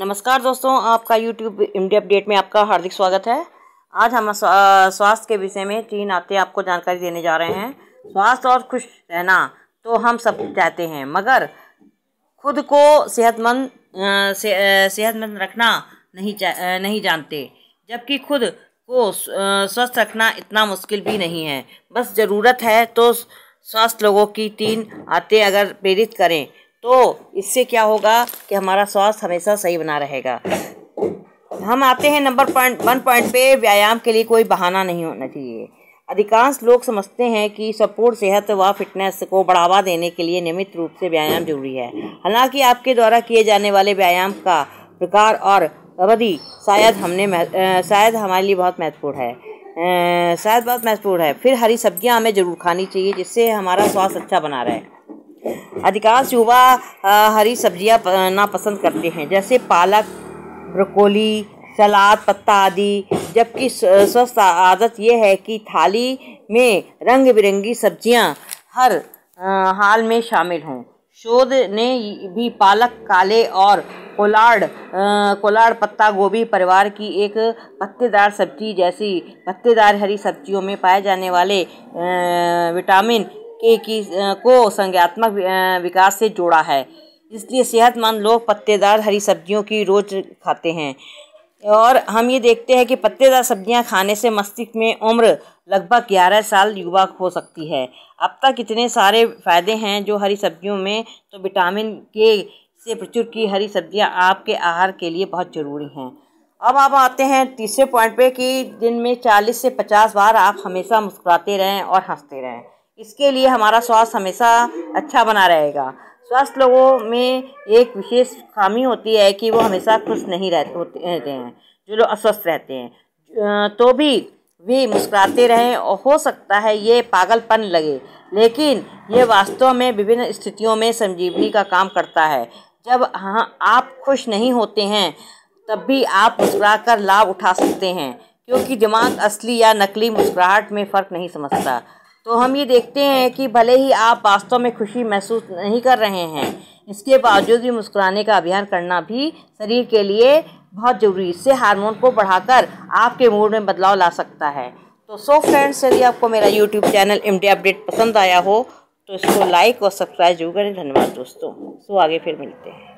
नमस्कार दोस्तों आपका यूट्यूब इंडिया अपडेट में आपका हार्दिक स्वागत है आज हम स्वास्थ्य के विषय में तीन आते आपको जानकारी देने जा रहे हैं स्वास्थ्य और खुश रहना तो हम सब चाहते हैं मगर खुद को सेहतमंद से, सेहतमंद रखना नहीं जा, नहीं जानते जबकि खुद को स्वस्थ रखना इतना मुश्किल भी नहीं है बस ज़रूरत है तो स्वस्थ लोगों की तीन आते अगर प्रेरित करें तो इससे क्या होगा कि हमारा स्वास्थ्य हमेशा सही बना रहेगा हम आते हैं नंबर पॉइंट वन पॉइंट पे व्यायाम के लिए कोई बहाना नहीं होना चाहिए अधिकांश लोग समझते हैं कि संपूर्ण सेहत व फिटनेस को बढ़ावा देने के लिए नियमित रूप से व्यायाम जरूरी है हालांकि आपके द्वारा किए जाने वाले व्यायाम का प्रकार और अवधि शायद हमने शायद हमारे लिए बहुत महत्वपूर्ण है शायद बहुत महत्वपूर्ण है फिर हरी सब्जियां हमें ज़रूर खानी चाहिए जिससे हमारा स्वास्थ्य अच्छा बना रहे अधिकांश युवा हरी सब्जियां पसंद करते हैं जैसे पालक ब्रोकोली सलाद पत्ता आदि जबकि स्वस्थ आदत यह है कि थाली में रंग बिरंगी सब्जियां हर हाल में शामिल हों शोध ने भी पालक काले और कोलाड कोलाड पत्ता गोभी परिवार की एक पत्तेदार सब्जी जैसी पत्तेदार हरी सब्जियों में पाए जाने वाले विटामिन के की को संज्ञात्मक विकास से जोड़ा है इसलिए सेहतमंद लोग पत्तेदार हरी सब्जियों की रोज खाते हैं और हम ये देखते हैं कि पत्तेदार सब्जियां खाने से मस्तिष्क में उम्र लगभग ग्यारह साल युवा हो सकती है अब तक इतने सारे फ़ायदे हैं जो हरी सब्जियों में तो विटामिन के से प्रचुर की हरी सब्जियां आपके आहार के लिए बहुत ज़रूरी हैं अब आप आते हैं तीसरे पॉइंट पे कि दिन में 40 से 50 बार आप हमेशा मुस्कुराते रहें और हंसते रहें इसके लिए हमारा स्वास्थ्य हमेशा अच्छा बना रहेगा स्वस्थ लोगों में एक विशेष खामी होती है कि वो हमेशा खुश नहीं रहते रहते हैं जो लोग अस्वस्थ रहते हैं तो भी वे मुस्कुराते रहें और हो सकता है ये पागलपन लगे लेकिन ये वास्तव में विभिन्न स्थितियों में संजीवनी का काम करता है जब हाँ आप खुश नहीं होते हैं तब भी आप मुस्कुरा कर लाभ उठा सकते हैं क्योंकि दिमाग असली या नकली मुस्कुराहट में फ़र्क नहीं समझता तो हम ये देखते हैं कि भले ही आप वास्तव में खुशी महसूस नहीं कर रहे हैं इसके बावजूद भी मुस्कुराने का अभियान करना भी शरीर के लिए बहुत ज़रूरी इससे हार्मोन को बढ़ाकर आपके मूड में बदलाव ला सकता है तो सो फ्रेंड्स यदि आपको मेरा यूट्यूब चैनल एम अपडेट पसंद आया हो तो इसको लाइक और सब्सक्राइब जरूर करें धन्यवाद दोस्तों सो आगे फिर मिलते हैं